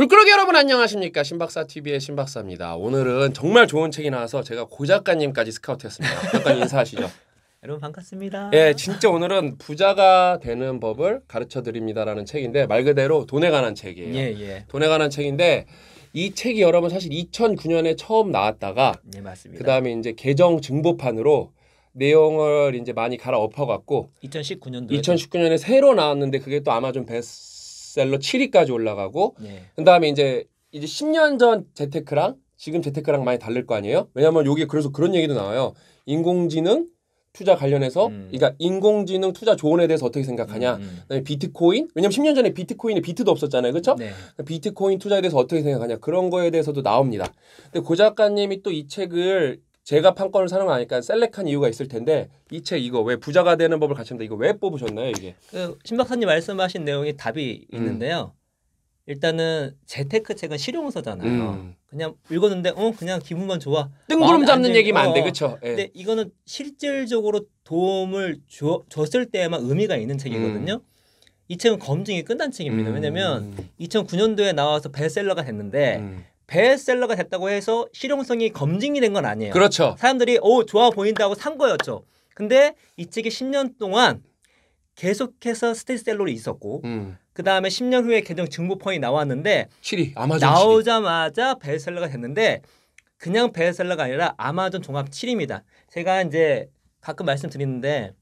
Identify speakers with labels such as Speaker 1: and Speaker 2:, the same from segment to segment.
Speaker 1: 돌꾸러기 여러분 안녕하십니까 신박사TV의 신박사입니다 오늘은 정말 좋은 책이 나와서 제가 고 작가님까지 스카우트했습니다 잠깐 인사하시죠
Speaker 2: 여러분 반갑습니다 예,
Speaker 1: 진짜 오늘은 부자가 되는 법을 가르쳐드립니다라는 책인데 말 그대로 돈에 관한 책이에요 예, 예. 돈에 관한 책인데 이 책이 여러분 사실 2009년에 처음 나왔다가
Speaker 2: 예, 맞습니다. 그 다음에
Speaker 1: 이제 개정 증보판으로 내용을 이제 많이 갈아엎어갖고
Speaker 2: 2019년도에
Speaker 1: 2019년에 새로 나왔는데 그게 또 아마존 베스트 셀러 7위까지 올라가고 예. 그다음에 이제 이제 10년 전 재테크랑 지금 재테크랑 많이 다를 거 아니에요? 왜냐하면 여기 그래서 그런 얘기도 나와요. 인공지능 투자 관련해서 음. 그러니까 인공지능 투자 조언에 대해서 어떻게 생각하냐 음, 음. 비트코인 왜냐면 10년 전에 비트코인에 비트도 없었잖아요 그렇죠 네. 비트코인 투자에 대해서 어떻게 생각하냐 그런 거에 대해서도 나옵니다 근데 고 작가님이 또 이 책을 제가 판권을 사는 거 아니까 셀렉한 이유가 있을 텐데 이 책 이거 왜 부자가 되는 법을 가르 합니다. 이거 왜
Speaker 2: 뽑으셨나요 이게? 그신 박사님 말씀하신 내용이 답이 음. 있는데요. 일단은 재테크 책은 실용서잖아요. 음. 그냥 읽었는데 어 그냥 기분만 좋아. 뜬구름 잡는 얘기만 안 돼, 그렇죠? 예. 근데 이거는 실질적으로 도움을 주, 줬을 때에만 의미가 있는 책이거든요. 음. 이 책은 검증이 끝난 책입니다. 왜냐면 2009년도에 음. 나와서 베셀러가 됐는데 음. 베스트셀러가 됐다고 해서 실용성이 검증이 된 건 아니에요. 그렇죠. 사람들이 오 어, 좋아 보인다고 산 거였죠. 근데 이 책이 10년 동안 계속해서 스테디셀러로 있었고 음. 그 다음에 10년 후에 개정 증보펀이 나왔는데 7위 아마존 나오자마자 베스트셀러가 됐는데 그냥 베스트셀러가 아니라 아마존 종합 7위입니다. 제가 이제 가끔 말씀드리는데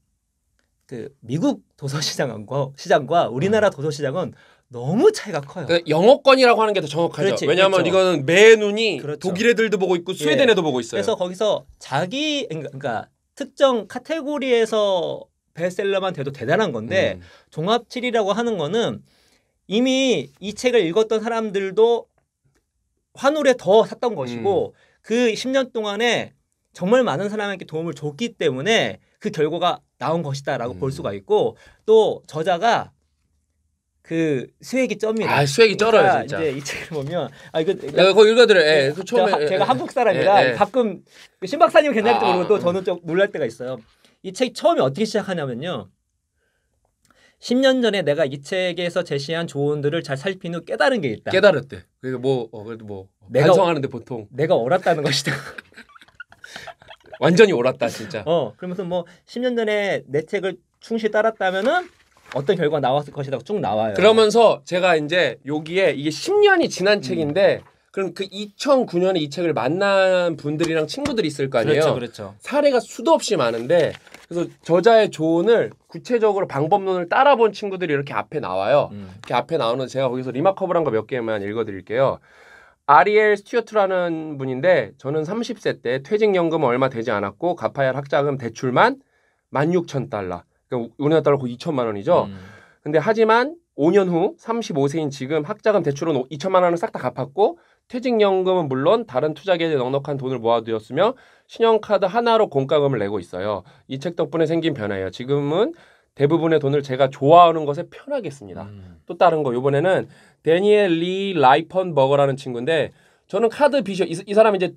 Speaker 2: 그 미국 도서시장과 시장과 우리나라 음. 도서시장은 너무 차이가 커요. 그러니까 영어권이라고 하는 게 더 정확하죠. 그렇지, 그렇죠. 왜냐하면 그렇죠. 이거는 매 눈이 그렇죠. 독일 애들도 보고 있고 스웨덴 애도 예. 보고 있어요. 그래서 거기서 자기 그러니까, 그러니까 특정 카테고리에서 베셀러만 돼도 대단한 건데 음. 종합칠이라고 하는 거는 이미 이 책을 읽었던 사람들도 환호에더 샀던 것이고 음. 그 10년 동안에 정말 많은 사람에게 도움을 줬기 때문에 그 결과가 나온 것이다라고 음. 볼 수가 있고 또 저자가 그 수액이 쩝니다. 아 수액이 그러니까 쩔어요 진짜. 이제 이 책을 보면 아 이거 내가 거 읽어드려. 예, 그 처음에 제가, 예, 제가 예. 한국 사람이라 예, 예. 가끔 그 신 박사님 괜찮을지 아, 모르고 또 음. 저는 좀 놀랄 때가 있어요. 이책 처음에 어떻게 시작하냐면요. 10년 전에 내가 이 책에서 제시한 조언들을 잘 살핀 후 깨달은 게 있다. 깨달았대.
Speaker 1: 그래서 뭐 어, 그래도 뭐 내가 반성하는데 보통 내가 옳았다는 것이다. 완전히 옳았다
Speaker 2: 진짜. 어 그러면서 뭐 10년 전에 내 책을 충실히 따랐다면은 어떤 결과가 나왔을 것이라고 쭉 나와요.
Speaker 1: 그러면서 제가 이제 여기에 이게 10년이 지난 책인데 음. 그럼 그 2009년에 이 책을 만난 분들이랑 친구들이 있을 거 아니에요. 그렇죠, 그렇죠. 사례가 수도 없이 많은데 그래서 저자의 조언을 구체적으로 방법론을 따라본 친구들이 이렇게 앞에 나와요. 음. 이렇게 앞에 나오는 제가 거기서 리마커블한 거몇 개만 읽어드릴게요. 아리엘 스튜어트라는 분인데 저는 30세 때 퇴직연금 얼마 되지 않았고 갚아야 할 학자금 대출만 16,000달러. 그러니까 우리나라 달러 거의 2천만 원이죠. 음. 근데 하지만 5년 후 35세인 지금 학자금 대출은 2천만 원을 싹 다 갚았고 퇴직연금은 물론 다른 투자 계좌에 넉넉한 돈을 모아두었으며 신용카드 하나로 공과금을 내고 있어요. 이 책 덕분에 생긴 변화예요. 지금은 대부분의 돈을 제가 좋아하는 것에 편하게 씁니다. 음. 또 다른 거 이번에는 데니엘 리 라이펀버거라는 친구인데 저는 카드 빚이 이, 이 사람이 이제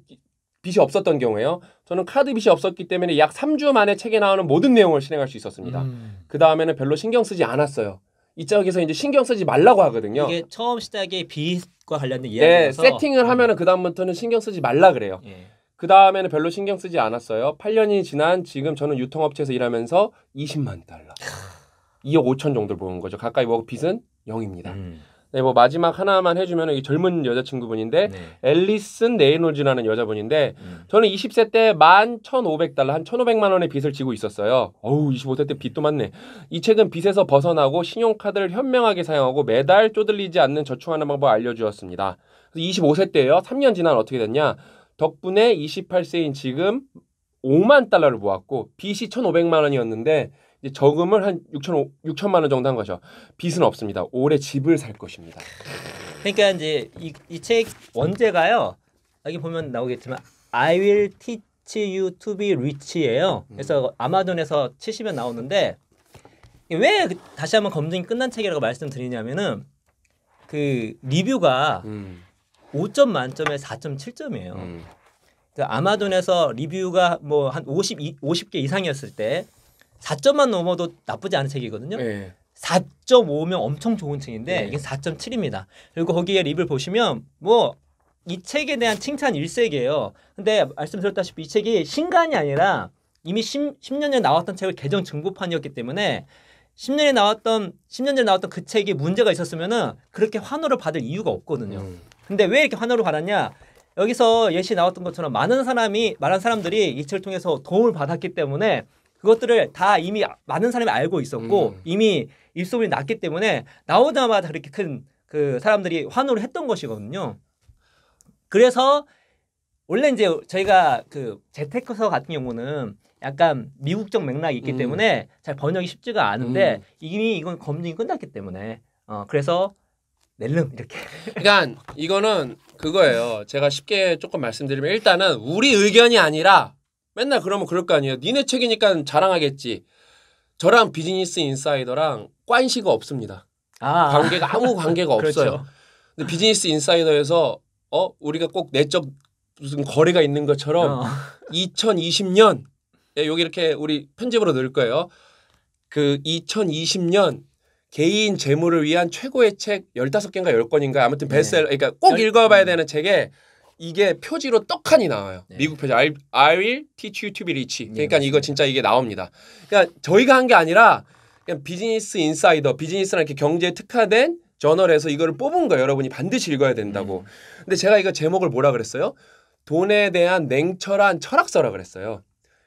Speaker 1: 빚이 없었던 경우에요. 저는 카드 빚이 없었기 때문에 약 3주 만에 책에 나오는 모든 내용을 실행할 수 있었습니다. 음. 그 다음에는 별로 신경 쓰지 않았어요. 이쪽에서 이제 신경 쓰지 말라고 하거든요. 이게
Speaker 2: 처음 시작에 빚과 관련된 네, 이야기라서 네, 세팅을
Speaker 1: 하면은 그 다음부터는 신경 쓰지 말라 그래요. 예. 그 다음에는 별로 신경 쓰지 않았어요. 8년이 지난 지금 저는 유통업체에서 일하면서
Speaker 2: 20만 달러,
Speaker 1: 2억 5천 정도 를 모은 거죠. 가까이 먹은 그 빚은 0입니다. 음. 네, 뭐 마지막 하나만 해주면 이 젊은 여자친구분인데 네. 앨리슨 네이노즈라는 여자분인데 음. 저는 20세 때만1 5 0 0달러한 1,500만 원의 빚을 지고 있었어요. 어우 25세 때 빚도 많네. 이 책은 빚에서 벗어나고 신용카드를 현명하게 사용하고 매달 쪼들리지 않는 저축하는 방법을 알려주었습니다. 25세 때예요. 3년 지난 어떻게 됐냐? 덕분에 28세인 지금 5만 달러를 모았고 빚이 1,500만 원이었는데 이제 저금을 한 6천 6천만 원 정도 한 거죠. 빚은 없습니다. 올해 집을 살 것입니다.
Speaker 2: 그러니까 이제 이책 원제가요. 여기 보면 나오겠지만 I will teach you to be rich예요. 음. 그래서 아마존에서 치시면 나오는데 왜 다시 한번 검증이 끝난 책이라고 말씀드리냐면은 그 리뷰가 음. 5점 만점에 4.7점이에요. 음. 그러니까 아마존에서 리뷰가 뭐 한 50, 50개 이상이었을 때 4점만 넘어도 나쁘지 않은 책이거든요. 네. 예. 4.5면 엄청 좋은 책인데 네. 이게 4.7입니다. 그리고 거기에 리뷰를 보시면 뭐 이 책에 대한 칭찬 일색이에요. 근데 말씀드렸다시피 이 책이 신간이 아니라 이미 10, 10년 전에 나왔던 책을 개정 증고판이었기 때문에 10년에 나왔던 10년 전에 나왔던 그 책이 문제가 있었으면은 그렇게 환호를 받을 이유가 없거든요. 음. 근데 왜 이렇게 환호를 받았냐? 여기서 예시 나왔던 것처럼 많은 사람이 많은 사람들이 이 책을 통해서 도움을 받았기 때문에 그것들을 다 이미 많은 사람이 알고 있었고 음. 이미 입소문이 났기 때문에 나오자마자 그렇게 큰 그 사람들이 환호를 했던 것이거든요. 그래서 원래 이제 저희가 그 재테크서 같은 경우는 약간 미국적 맥락이 있기 음. 때문에 잘 번역이 쉽지가 않은데 음. 이미 이건 검증이 끝났기 때문에 어 그래서 낼름 이렇게.
Speaker 1: 그러니까 이거는 그거예요. 제가 쉽게 조금 말씀드리면 일단은 우리 의견이 아니라 맨날 그러면 그럴 거 아니에요. 니네 책이니까 자랑하겠지. 저랑 비즈니스 인사이더랑 관시가 없습니다. 아. 관계가 아무 관계가 그렇죠. 없어요. 근데 비즈니스 인사이더에서 어 우리가 꼭 내적 무슨 거래가 있는 것처럼 어. 2020년 예, 여기 이렇게 우리 편집으로 넣을 거예요. 그 2020년 개인 재물을 위한 최고의 책 15개인가 10권인가 아무튼 네. 베스트셀러 그러니까 꼭 읽어 봐야 음. 되는 책에 이게 표지로 떡하니 나와요. 네. 미국 표지 I, I will teach you to be rich. 네, 그러니까 네, 이거 진짜 이게 나옵니다. 그러니까 저희가 한 게 아니라 그냥 비즈니스 인사이더, 비즈니스랑 이렇게 경제에 특화된 저널에서 이거를 뽑은 거예요. 여러분이 반드시 읽어야 된다고. 음. 근데 제가 이거 제목을 뭐라 그랬어요? 돈에 대한 냉철한 철학서라 그랬어요.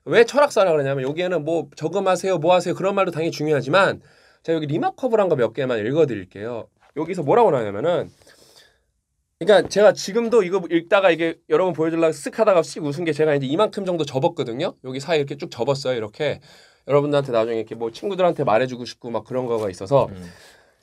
Speaker 1: 왜 철학서라 그러냐면 여기에는 뭐 저금하세요, 뭐 하세요 그런 말도 당연히 중요하지만 제가 여기 리마커블한 거몇 개만 읽어드릴게요. 여기서 뭐라고 나냐면은 그러니까 제가 지금도 이거 읽다가 이게 여러분 보여주려고 쓱 하다가 씩 웃은 게 제가 이제 이만큼 정도 접었거든요. 여기 사이 이렇게 쭉 접었어요. 이렇게 여러분들한테 나중에 이렇게 뭐 친구들한테 말해주고 싶고 막 그런 거가 있어서 음.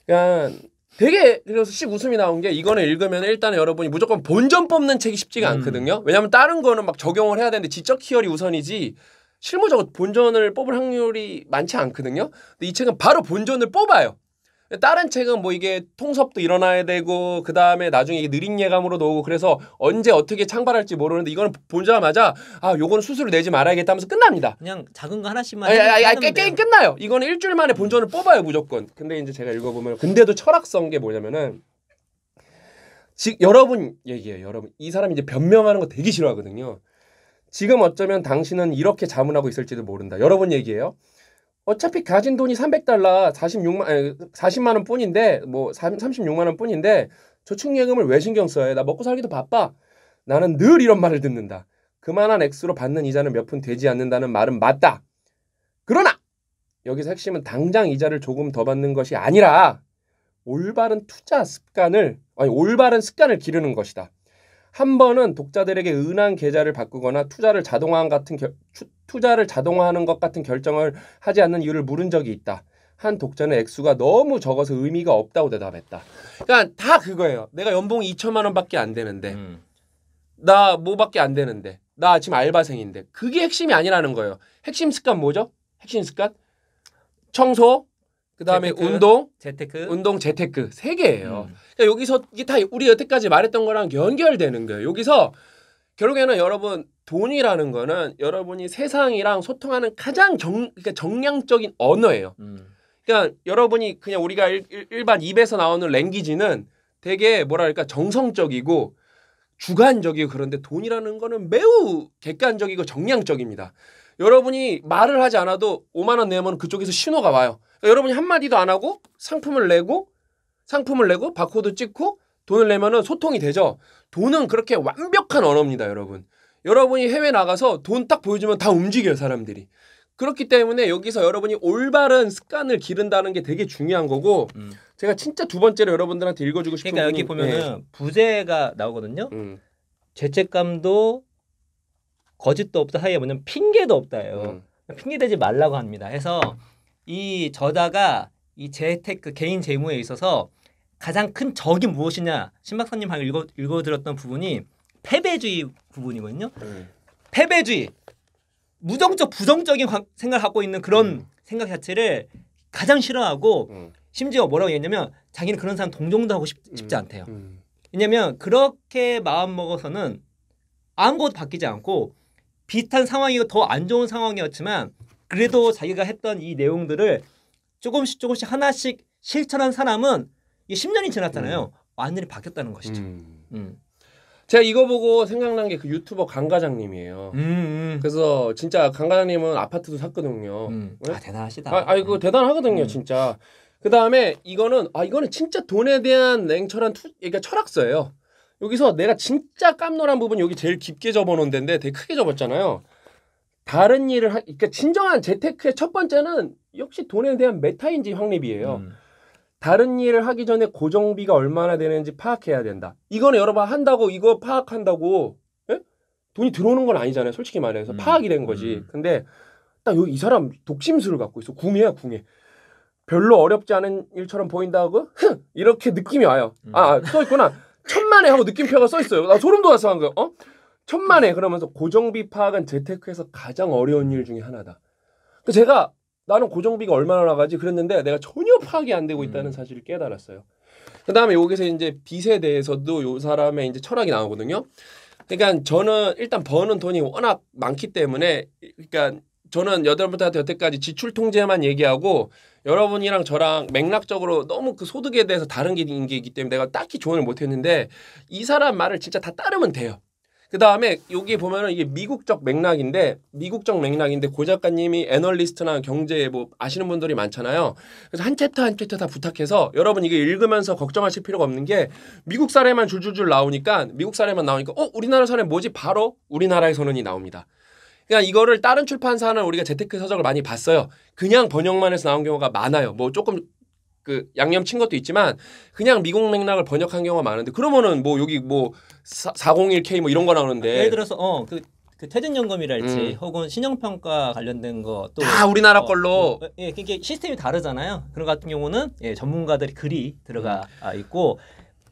Speaker 1: 그러니까 되게 그래서 씩 웃음이 나온 게 이거는 읽으면 일단은 여러분이 무조건 본전 뽑는 책이 쉽지가 음. 않거든요. 왜냐하면 다른 거는 막 적용을 해야 되는데 지적 희열이 우선이지 실무적으로 본전을 뽑을 확률이 많지 않거든요. 근데 이 책은 바로 본전을 뽑아요. 다른 책은 뭐 이게 통섭도 일어나야 되고 그 다음에 나중에 이게 느린 예감으로 나오고 그래서 언제 어떻게 창발할지 모르는데 이거는 보자마자 아 요거는 수술을 내지 말아야겠다 하면서 끝납니다.
Speaker 2: 그냥 작은 거 하나씩만. 아니, 아아 게, 임
Speaker 1: 끝나요. 이거는 일주일 만에 본전을 뽑아요 무조건. 근데 이제 제가 읽어보면 근데도 철학성 게 뭐냐면은 즉 여러분 얘기해요 여러분 이 사람이 이제 변명하는 거 되게 싫어하거든요. 지금 어쩌면 당신은 이렇게 자문하고 있을지도 모른다. 여러분 얘기해요 어차피 가진 돈이 300달러, 46만, 40만 원 뿐인데, 뭐, 3, 36만 원 뿐인데, 저축예금을 왜 신경 써요? 야나 먹고 살기도 바빠. 나는 늘 이런 말을 듣는다. 그만한 액수로 받는 이자는 몇 푼 되지 않는다는 말은 맞다. 그러나! 여기서 핵심은 당장 이자를 조금 더 받는 것이 아니라, 올바른 투자 습관을, 아니, 올바른 습관을 기르는 것이다. 한 번은 독자들에게 은한 계좌를 바꾸거나 투자를 자동화한 같은 겨, 투자를 자동화하는 것 같은 결정을 하지 않는 이유를 물은 적이 있다. 한 독자는 액수가 너무 적어서 의미가 없다고 대답했다. 그러니까 다 그거예요. 내가 연봉 2천만 원밖에 안 되는데 음. 나 뭐밖에 안 되는데 나 지금 알바생인데 그게 핵심이 아니라는 거예요. 핵심 습관 뭐죠? 핵심 습관 청소 그다음에 재테크, 운동 재테크 운동 재테크 세 개예요. 음. 그러니까 여기서 이게 다 우리 여태까지 말했던 거랑 연결되는 거예요. 여기서 결국에는 여러분 돈이라는 거는 여러분이 세상이랑 소통하는 가장 정, 그러니까 정량적인 언어예요. 음. 그러니까 여러분이 그냥 우리가 일, 일반 입에서 나오는 랭귀지는 되게 뭐랄까 정성적이고 주관적이고 그런데 돈이라는 거는 매우 객관적이고 정량적입니다. 여러분이 말을 하지 않아도 5만 원 내면 그쪽에서 신호가 와요. 그러니까 여러분이 한마디도 안 하고 상품을 내고 상품을 내고 바코드 찍고 돈을 내면은 소통이 되죠. 돈은 그렇게 완벽한 언어입니다, 여러분. 여러분이 해외 나가서 돈 딱 보여주면 다 움직여요, 사람들이. 그렇기 때문에 여기서 여러분이 올바른 습관을 기른다는 게 되게 중요한 거고 음. 제가 진짜 두 번째로 여러분들한테 읽어주고 싶은 그러니까 여기 보면은 네.
Speaker 2: 부재가 나오거든요. 음. 죄책감도 거짓도 없다 사이에 뭐냐면 핑계도 없다예요. 음. 핑계 대지 말라고 합니다. 해서 이 저자가 이 재테크 그 개인 재무에 있어서 가장 큰 적이 무엇이냐 신박사님 방금 읽어 읽어드렸던 부분이 패배주의 부분이거든요. 네. 패배주의 무정적 부정적인 생각을 갖고 있는 그런 음. 생각 자체를 가장 싫어하고 음. 심지어 뭐라고 했냐면 자기는 그런 사람 동정도 하고 싶, 음. 지 않대요. 음. 왜냐면 그렇게 마음 먹어서는 아무것도 바뀌지 않고 비슷한 상황이고 더 안 좋은 상황이었지만 그래도 자기가 했던 이 내용들을 조금씩 조금씩 하나씩 실천한 사람은 이게 10년이 지났잖아요. 음. 완전히 바뀌었다는 것이죠. 음. 음. 제가 이거 보고 생각난 게 그 유튜버 강 과장님이에요. 음, 음.
Speaker 1: 그래서 진짜 강 과장님은 아파트도 샀거든요. 음.
Speaker 2: 네? 아 대단하시다. 아, 아 이거 그 음.
Speaker 1: 대단하거든요, 음. 진짜. 그 다음에 이거는 아 이거는 진짜 돈에 대한 냉철한 투, 그러니까 철학서예요. 여기서 내가 진짜 깜놀한 부분 여기 제일 깊게 접어놓은 데인데 되게 크게 접었잖아요. 다른 일을 하, 그러니까 진정한 재테크의 첫 번째는 역시 돈에 대한 메타인지 확립이에요. 음. 다른 일을 하기 전에 고정비가 얼마나 되는지 파악해야 된다. 이거는 여러분 한다고 이거 파악한다고 예? 돈이 들어오는 건 아니잖아요. 솔직히 말해서 음. 파악이 된 거지. 음. 근데 딱 여기 이 사람 독심술을 갖고 있어. 궁예야 궁예. 별로 어렵지 않은 일처럼 보인다고 흥 이렇게 느낌이 와요. 음. 아써 아, 있구나. 천만에 하고 느낌표가 써 있어요. 나 소름 돋았어 방금. 어? 천만에 그러면서 고정비 파악은 재테크에서 가장 어려운 일 중에 하나다. 그 제가 나는 고정비가 얼마나 나가지 그랬는데 내가 전혀 파악이 안 되고 있다는 음. 사실을 깨달았어요. 그다음에 여기서 이제 빚에 대해서도 요 사람의 이제 철학이 나오거든요. 그러니까 저는 일단 버는 돈이 워낙 많기 때문에 그러니까 저는 여러분들한 여태까지 지출 통제만 얘기하고 여러분이랑 저랑 맥락적으로 너무 그 소득에 대해서 다른 게 있기 때문에 내가 딱히 조언을 못 했는데 이 사람 말을 진짜 다 따르면 돼요. 그 다음에 여기 보면은 이게 미국적 맥락인데 미국적 맥락인데 고 작가님이 애널리스트나 경제 뭐 아시는 분들이 많잖아요. 그래서 한 챕터 한 챕터 다 부탁해서 여러분 이게 읽으면서 걱정하실 필요가 없는 게 미국 사례만 줄줄줄 나오니까 미국 사례만 나오니까 어 우리나라 사례 뭐지 바로 우리나라의 선언이 나옵니다. 그냥 그러니까 이거를 다른 출판사는 우리가 재테크 서적을 많이 봤어요. 그냥 번역만 해서 나온 경우가 많아요. 뭐 조금 그 양념 친 것도 있지만 그냥 미국 맥락을 번역한 경우가 많은데 그러면은 뭐 여기 뭐 401K 뭐 이런 거 나오는데 아, 예를 들어서
Speaker 2: 어그 그, 그 퇴직연금이랄지 음. 혹은 신용평가 관련된 거또다 우리나라 어, 걸로 뭐, 어, 예 그러니까 시스템이 다르잖아요 그런 같은 경우는 예 전문가들이 글이 들어가 음. 아, 있고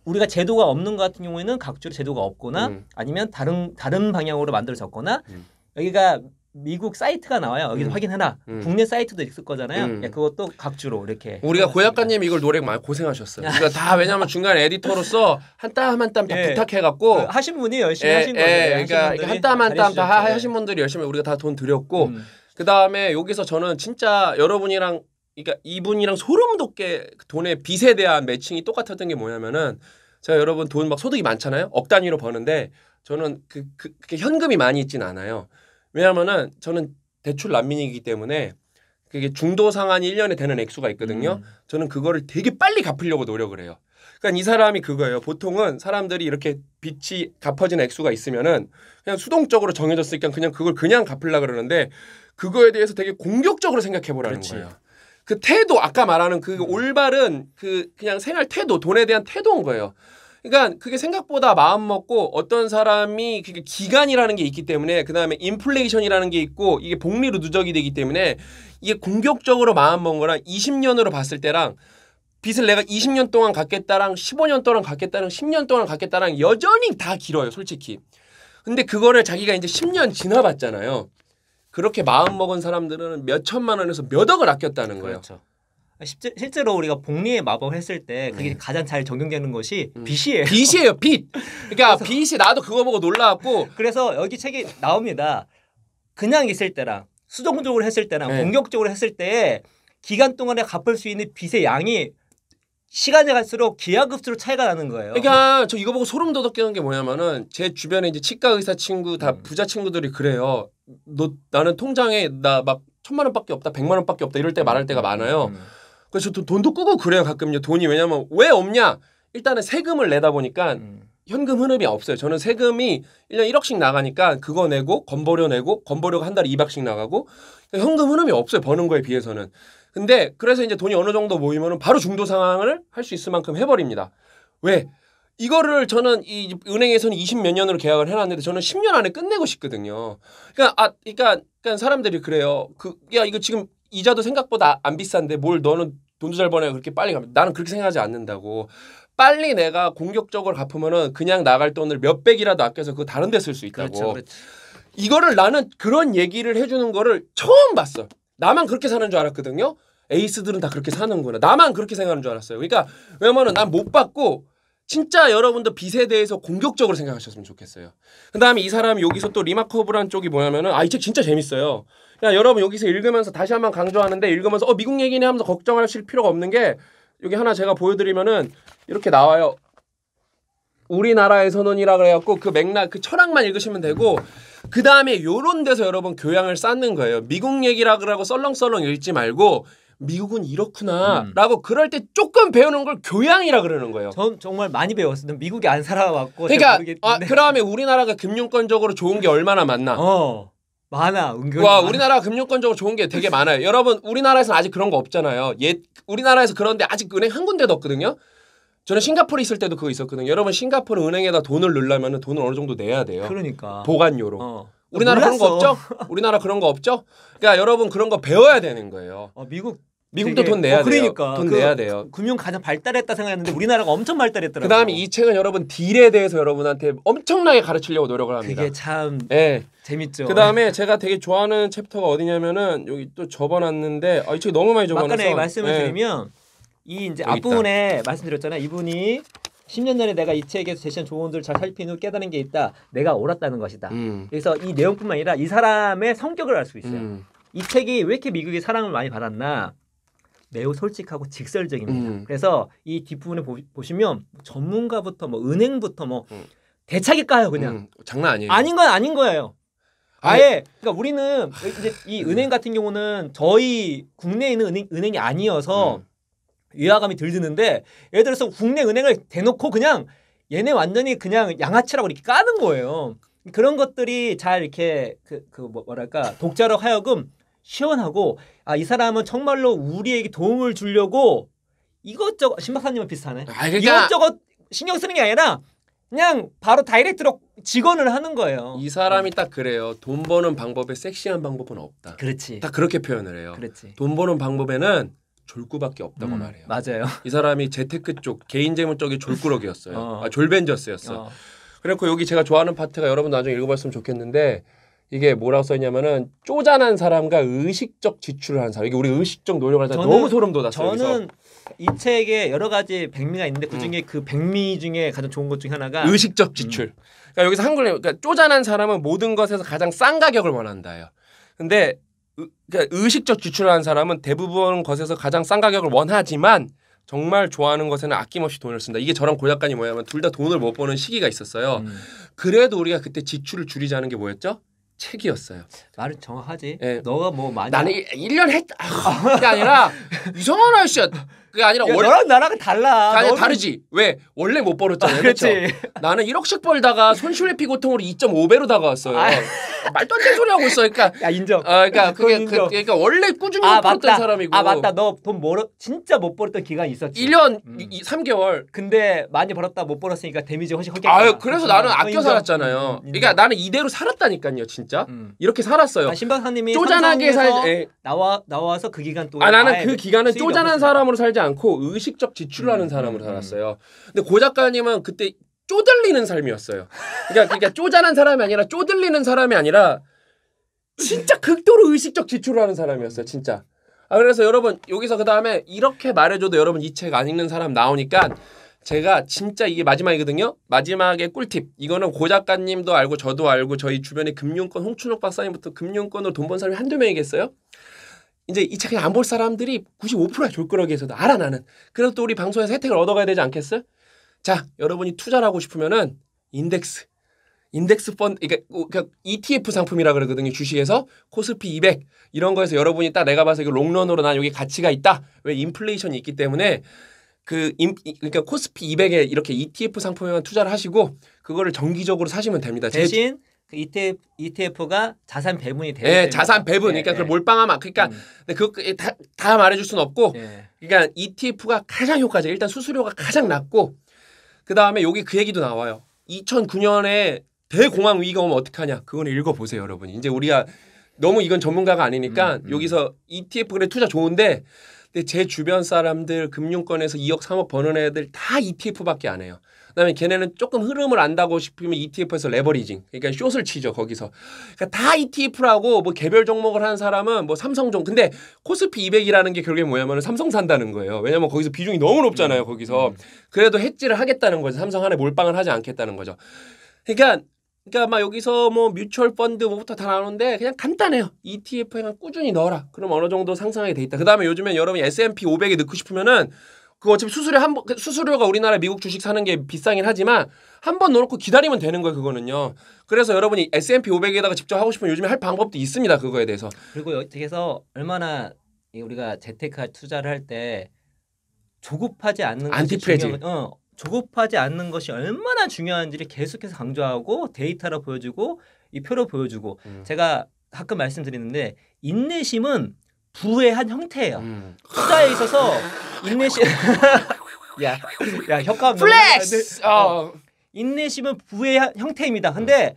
Speaker 2: 우리가 제도가 없는 것 같은 경우에는 각주로 제도가 없거나 음. 아니면 다른 다른 방향으로 만들어졌거나 음. 여기가 미국 사이트가 나와요. 여기서 음. 확인해라. 음. 국내 사이트도 있을 거잖아요. 음. 예, 그것도 각주로 이렇게.
Speaker 1: 우리가 고약관님 이걸 노력 많이 고생하셨어요. 그러니까 다 왜냐하면 중간 에디터로서 한 땀 한 땀다 예. 부탁해갖고 그 하신 분이 열심히 예, 하신 예, 거예요. 그러니까 한땀 한땀다 하신 분들이 열심히 우리가 다 돈 드렸고 음. 그 다음에 여기서 저는 진짜 여러분이랑 그러니까 이분이랑 소름 돋게 돈의 빚에 대한 매칭이 똑같았던 게 뭐냐면은 제가 여러분 돈 막 소득이 많잖아요. 억 단위로 버는데 저는 그, 그, 그 현금이 많이 있진 않아요. 왜냐하면은 저는 대출 난민이기 때문에 그게 중도 상환이 일년에 되는 액수가 있거든요. 음. 저는 그거를 되게 빨리 갚으려고 노력을 해요. 그러니까 이 사람이 그거예요. 보통은 사람들이 이렇게 빚이 갚아진 액수가 있으면은 그냥 수동적으로 정해졌으니까 그냥 그걸 그냥 갚으려 그러는데 그거에 대해서 되게 공격적으로 생각해 보라는 거예요. 그 태도 아까 말하는 그 음. 올바른 그 그냥 생활 태도 돈에 대한 태도인 거예요. 그러니까 그게 생각보다 마음 먹고 어떤 사람이 그게 기간이라는 게 있기 때문에 그 다음에 인플레이션이라는 게 있고 이게 복리로 누적이 되기 때문에 이게 공격적으로 마음 먹은 거랑 20년으로 봤을 때랑 빚을 내가 20년 동안 갚겠다랑 15년 동안 갚겠다랑 10년 동안 갚겠다랑 여전히 다 길어요 솔직히 근데 그거를 자기가 이제 10년 지나봤잖아요
Speaker 2: 그렇게 마음 먹은 사람들은 몇 천만 원에서 몇 억을 아꼈다는 거예요 그렇죠. 실제로 실제 우리가 복리의 마법 했을 때 그게 네. 가장 잘 적용되는 것이 음. 빛이에요. 빛이에요, 빛. 그러니까 빛이 나도 그거 보고 놀라웠고. 그래서 여기 책이 나옵니다. 그냥 있을 때랑 수동적으로 했을 때랑 네. 공격적으로 했을 때 기간 동안에 갚을 수 있는 빚의 양이 시간이 갈수록 기하급수로 차이가 나는 거예요. 그러니까 저 이거 보고
Speaker 1: 소름 돋았는게 뭐냐면은 제 주변에 이제 치과 의사 친구 다 음. 부자 친구들이 그래요. 너 나는 통장에 나 막 천만 원밖에 없다, 백만 원밖에 없다 이럴 때 말할 때가 음, 많아요. 음. 그래서 또 돈도 끄고 그래요 가끔요 돈이 왜냐면 왜 없냐 일단은 세금을 내다 보니까 음. 현금 흐름이 없어요. 저는 세금이 1년 1억씩 나가니까 그거 내고 건보료 내고 건보료가 한 달에 2박씩 나가고 현금 흐름이 없어요. 버는 거에 비해서는. 근데 그래서 이제 돈이 어느 정도 모이면은 바로 중도 상황을 할 수 있을 만큼 해버립니다. 왜? 이거를 저는 이 은행에서는 20 몇 년으로 계약을 해놨는데 저는 10년 안에 끝내고 싶거든요. 그러니까 아, 그러니까, 그러니까 사람들이 그래요. 그, 야, 이거 지금 이자도 생각보다 안 비싼데 뭘 너는 돈도 잘 버네 그렇게 빨리 가면 나는 그렇게 생각하지 않는다고 빨리 내가 공격적으로 갚으면은 그냥 나갈 돈을 몇 백이라도 아껴서 그 다른 데 쓸 수 있다고 그렇죠, 그렇죠. 이거를 나는 그런 얘기를 해주는 거를 처음 봤어 나만 그렇게 사는 줄 알았거든요 에이스들은 다 그렇게 사는구나 나만 그렇게 생각하는 줄 알았어요 그러니까 왜냐면은 난못 받고 진짜 여러분도 빛에 대해서 공격적으로 생각하셨으면 좋겠어요. 그다음에 이 사람이 여기서 또 리마커블한 쪽이 뭐냐면은 아 이 책 진짜 재밌어요. 야 여러분 여기서 읽으면서 다시 한번 강조하는데 읽으면서 어 미국 얘기네 하면서 걱정하실 필요가 없는 게 여기 하나 제가 보여드리면은 이렇게 나와요. 우리나라의 선언이라 그래갖고 그 맥락 그 철학만 읽으시면 되고 그 다음에 요런 데서 여러분 교양을 쌓는 거예요. 미국 얘기라 그러고 썰렁썰렁 읽지 말고 미국은 이렇구나라고 음. 그럴 때 조금 배우는 걸 교양이라 그러는 거예요. 전 정말 많이 배웠어요. 미국에 안
Speaker 2: 살아왔고
Speaker 1: 그러니까 아, 그다음에 우리나라가 금융권적으로 좋은 게 얼마나 많나. 어.
Speaker 2: 많아 은근히 와 많아.
Speaker 1: 우리나라 금융권적으로 좋은 게 되게 많아요 여러분 우리나라에서는 아직 그런 거 없잖아요 예 우리나라에서 그런데 아직 은행 한 군데도 없거든요 저는 싱가포르에 있을 때도 그거 있었거든요 여러분 싱가포르 은행에다 돈을 넣으려면 돈을 어느 정도 내야 돼요 그러니까 보관료로 어. 우리나라 몰랐어. 그런 거 없죠 우리나라 그런 거 없죠 그러니까 여러분 그런 거 배워야 되는 거예요 어, 미국 미국도 돈 내야 어, 그러니까. 돼요. 돈 그, 내야 돼요.
Speaker 2: 금융 가장 발달했다 생각했는데 우리나라가 엄청 발달했더라고요. 그다음에
Speaker 1: 이 책은 여러분 딜에 대해서 여러분한테 엄청나게 가르치려고 노력을 합니다. 그게 참 네. 재밌죠. 그다음에 제가 되게 좋아하는 챕터가 어디냐면은 여기 또 접어놨는데 아, 이책 너무 많이 접어놨어. 아까 말씀을 네. 드리면
Speaker 2: 이 이제 앞부분에 있다. 말씀드렸잖아요. 이분이 10년 전에 내가 이 책에서 제시한 조언들을 잘 살핀 후 깨달은 게 있다. 내가 옳았다는 것이다. 음. 그래서 이 내용뿐만 아니라 이 사람의 성격을 알 수 있어요. 음. 이 책이 왜 이렇게 미국이 사랑을 많이 받았나? 매우 솔직하고 직설적입니다. 음. 그래서 이 뒷부분을 보, 시면 뭐 전문가부터 뭐 은행부터 뭐 음. 대차게 까요 그냥. 음, 장난 아니에요. 아닌 건 아닌 거예요. 아예 그러니까 우리는 이제 이 음. 은행 같은 경우는 저희 국내에 있는 은행, 은행이 아니어서 음. 위화감이 들드는데 예를 들어서 국내 은행을 대놓고 그냥 얘네 완전히 그냥 양아치라고 이렇게 까는 거예요. 그런 것들이 잘 이렇게 그, 그 뭐, 뭐랄까 독자로 하여금 시원하고 아 이 사람은 정말로 우리에게 도움을 주려고 이것저것 신박사님은 비슷하네. 아, 그러니까... 이것저것 신경 쓰는 게 아니라 그냥 바로 다이렉트로 직원을 하는 거예요.
Speaker 1: 이 사람이 딱 그래요. 돈 버는 방법에 섹시한 방법은 없다. 그렇지. 딱 그렇게 표현을 해요. 그렇지. 돈 버는 방법에는 졸구밖에 없다고 음, 말해요. 맞아요. 이 사람이 재테크 쪽 개인 재무 쪽이 졸꾸러기였어요. 어. 아, 졸벤져스였어 어. 그래고 여기 제가 좋아하는 파트가 여러분 나중에 읽어봤으면 좋겠는데 이게 뭐라고 써있냐면은 쪼잔한 사람과 의식적 지출을 하는 사람. 이게 우리 의식적 노력을 하자 너무 소름 돋았어요. 저는 여기서. 이 책에 여러 가지 백미가 있는데 그 중에 음. 그 백미 중에 가장 좋은 것 중에 하나가 의식적 음. 지출. 음. 그러니까 여기서 한글로 그러니까 쪼잔한 사람은 모든 것에서 가장 싼 가격을 원한다요. 근데 의, 그러니까 식적 지출을 하는 사람은 대부분 것에서 가장 싼 가격을 원하지만 정말 좋아하는 것에는 아낌없이 돈을 쓴다. 이게 저랑 고작관이 뭐냐면 둘 다 돈을 못 버는 시기가 있었어요. 음. 그래도 우리가 그때 지출을 줄이자는 게 뭐였죠? 책이었어요. 말은
Speaker 2: 정확하지. 예. 너가 뭐 많이 나는
Speaker 1: 1년 했다. 아, 그게 아니라 이상한 아저씨야. 그게 아니라 야, 원래 너랑 나랑 달라. 아니 너는... 다르지.
Speaker 2: 왜 원래 못 벌었잖아요. 아, 그렇죠.
Speaker 1: 나는 1억씩 벌다가 손실회피 고통으로 2.5배로 다가왔어요. 아, 말도 안 되는 소리 하고 있어. 그러니까
Speaker 2: 야 인정. 아, 그러니까 그게 인정. 그, 그러니까 원래 꾸준히 아, 벌었던 맞다. 사람이고. 아 맞다. 너돈 벌어 진짜 못 벌었던 기간이 있었지. 1년 음. 2, 3개월. 근데 많이 벌었다 못 벌었으니까 데미지 훨씬 컸겠다.
Speaker 1: 아 그래서 음. 나는 아껴 어, 살았잖아요. 음, 인정. 그러니까 나는 이대로 살았다니까요, 진짜. 음. 이렇게 살았어요.
Speaker 2: 아, 신박사님이 쪼잔하게 살 예. 나와 나와서 그 기간 동안. 아 나는 아, 그 기간은 쪼잔한
Speaker 1: 사람으로 살지 하지 않고 의식적 지출을 하는 음, 사람으로 음, 살았어요. 근데 고 작가님은 그때 쪼들리는 삶이었어요. 그러니까 그러니까 쪼잔한 사람이 아니라 쪼들리는 사람이 아니라 진짜 극도로 의식적 지출을 하는 사람이었어요, 진짜. 아 그래서 여러분 여기서 그 다음에 이렇게 말해줘도 여러분 이 책 안 읽는 사람 나오니까 제가 진짜 이게 마지막이거든요. 마지막에 꿀팁. 이거는 고 작가님도 알고 저도 알고 저희 주변에 금융권 홍춘옥 박사님부터 금융권으로 돈번 사람이 한두 명이겠어요? 이제 이 책을 안 볼 사람들이 95%야 졸끄러기에서도 알아 나는. 그래서 또 우리 방송에서 혜택을 얻어가야 되지 않겠어? 자, 여러분이 투자를 하고 싶으면은 인덱스, 인덱스 펀드, 그러니까, 그러니까 ETF 상품이라 그러거든요. 주식에서 코스피 200 이런 거에서 여러분이 딱 내가 봐서 이거 롱런으로 난 여기 가치가 있다. 왜 인플레이션이 있기 때문에 그 인, 그러니까 코스피 200에 이렇게 ETF 상품에만 투자를 하시고 그거를 정기적으로 사시면 됩니다. 대신 그 ETF, ETF가 자산 배분이 돼요. 네, 자산 배분. 네, 그러니까 네. 그걸 몰빵하면 그러니까 음. 그, 그 다, 다 말해줄 수는 없고. 네. 그러니까 ETF가 가장 효과적. 일단 수수료가 가장 낮고 그 다음에 여기 그 얘기도 나와요. 2009년에 대공황 위기가 오면 어떡하냐. 그건 읽어보세요, 여러분. 이제 우리가 너무 이건 전문가가 아니니까 음, 음. 여기서 ETF 그래 투자 좋은데 근데 제 주변 사람들 금융권에서 2억 3억 버는 애들 다 ETF밖에 안 해요. 그다음에 걔네는 조금 흐름을 안다고 싶으면 ETF에서 레버리징. 그러니까 숏을 치죠 거기서. 그러니까 다 ETF라고 뭐 개별 종목을 하는 사람은 뭐 삼성종. 근데 코스피 200이라는 게 결국에 뭐냐면 은 삼성 산다는 거예요. 왜냐면 거기서 비중이 너무 높잖아요. 음, 거기서 음. 그래도 해지를 하겠다는 거죠. 삼성 안에 몰빵을 하지 않겠다는 거죠. 그러니까 그러니까 막 여기서 뭐 뮤추얼 펀드 뭐부터 다 나오는데 그냥 간단해요. ETF에 그 꾸준히 넣어라. 그럼 어느 정도 상상하게돼 있다. 그다음에 요즘엔 여러분이 S&P 500에 넣고 싶으면은 그 어차피 수수료 한번 그 수수료가 우리나라 미국 주식 사는 게 비싸긴 하지만 한번 넣어놓고 기다리면 되는 거예요 그거는요. 그래서 여러분이 S&P 500에다가 직접 하고 싶으면 요즘에 할 방법도 있습니다 그거에 대해서.
Speaker 2: 그리고 여기서 얼마나 우리가 재테크 투자를 할 때 조급하지 않는 안티프레지. 것이 중요한, 어, 조급하지 않는 것이 얼마나 중요한지를 계속해서 강조하고 데이터로 보여주고 이 표로 보여주고 음. 제가 가끔 말씀드리는데 인내심은 부의 한 형태예요. 음. 투자에 있어서 인내심 야, 야 협감 플렉스. 네. 어. 어. 인내심은 부의 형태입니다. 근데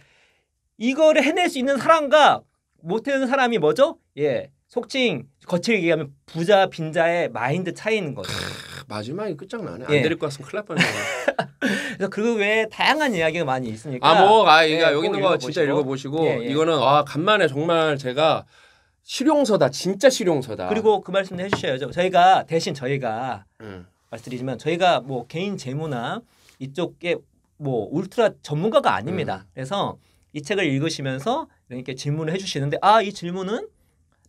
Speaker 2: 이거를 해낼 수 있는 사람과 못하는 사람이 뭐죠? 예, 속칭 거칠게 얘기하면 부자 빈자의 마인드 차이는 거죠. 마지막이 끝장나네. 예. 안 데리고 왔으면 큰일 날 뻔했네. 그래서 그 외에 다양한 이야기가 많이 있으니까. 아, 뭐, 아, 예, 여기 있는 뭐 거 읽어보시고. 진짜 읽어보시고 예, 예. 이거는
Speaker 1: 아 간만에 정말 제가 실용서다. 진짜 실용서다. 그리고
Speaker 2: 그 말씀도 해주셔야죠. 저희가 대신 저희가 음. 말씀드리지만 저희가 뭐 개인 재무나 이쪽에 뭐 울트라 전문가가 아닙니다. 음. 그래서 이 책을 읽으시면서 이렇게 질문을 해주시는데 아 이 질문은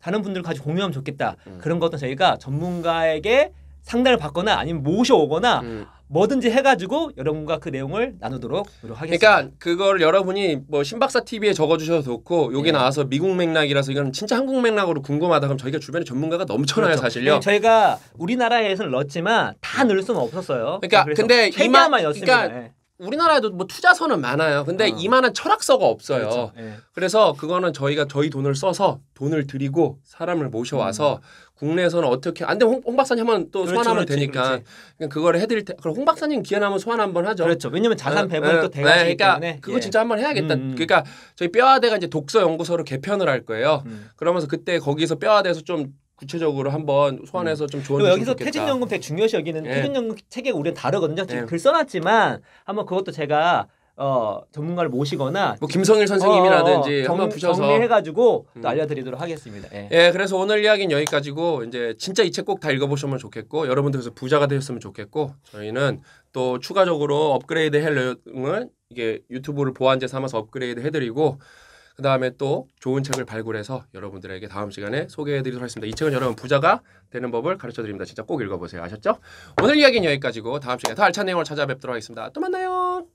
Speaker 2: 다른 분들과 같이 공유하면 좋겠다. 음. 그런 것도 저희가 전문가에게 상담을 받거나 아니면 모셔오거나 음. 뭐든지 해가지고 여러분과 그 내용을 나누도록 노력하겠습니다. 그러니까
Speaker 1: 그걸 여러분이 뭐 신박사 TV에 적어주셔도 좋고 요게 네. 예. 나와서 미국 맥락이라서 이건 진짜 한국 맥락으로 궁금하다 그럼 저희가 주변에 전문가가 넘쳐나요 그렇죠. 사실요.
Speaker 2: 저희가 우리나라에서는
Speaker 1: 넣었지만 다 네. 넣을 수는 없었어요. 그러니까 네, 근데 이만 그러니까 네. 우리나라에도 뭐 투자서는 많아요. 근데 어. 이만한 철학서가 없어요. 그렇죠. 예. 그래서 그거는 저희가 저희 돈을 써서 돈을 드리고 사람을 모셔와서 음. 국내에서는 어떻게 안 되면 홍 박사님 한번 또 그렇죠, 소환하면 그렇지, 되니까 그렇지. 그거를 그러니까 해드릴 테 그럼 홍 박사님 기회 나면 소환 한번 하죠. 그렇죠. 왜냐면 자산 예, 배분또돼가지 예, 예, 그러니까 때문에 그거 예. 진짜 한번 해야겠다. 음. 음. 그러니까 저희 뼈아대가 이제 독서 연구소로 개편을 할 거예요. 음. 그러면서 그때 거기서 뼈아대에서 좀 구체적으로 한번 소환해서 음. 좀 좋은. 여기서 퇴직연금
Speaker 2: 되게 중요시 여기는 예. 퇴직연금 체계가 우리는 다르거든요. 지금 예. 글 써놨지만 한번 그것도 제가 어 전문가를 모시거나 뭐 김성일 선생님이라든지 어, 어 한번 부셔서 정리해가지고 음. 또 알려드리도록 하겠습니다. 예.
Speaker 1: 예. 그래서 오늘 이야기는 여기까지고 이제 진짜 이 책 꼭 다 읽어보시면 좋겠고 여러분들께서 부자가 되셨으면 좋겠고 저희는 또 추가적으로 업그레이드 할 내용은 이게 유튜브를 보완제 삼아서 업그레이드 해드리고 그 다음에 또 좋은 책을 발굴해서 여러분들에게 다음 시간에 소개해드리도록 하겠습니다. 이 책은 여러분 부자가 되는 법을 가르쳐드립니다. 진짜 꼭 읽어보세요. 아셨죠? 오늘 이야기는 여기까지고 다음 시간에 더 알찬 내용을 찾아뵙도록 하겠습니다. 또
Speaker 2: 만나요.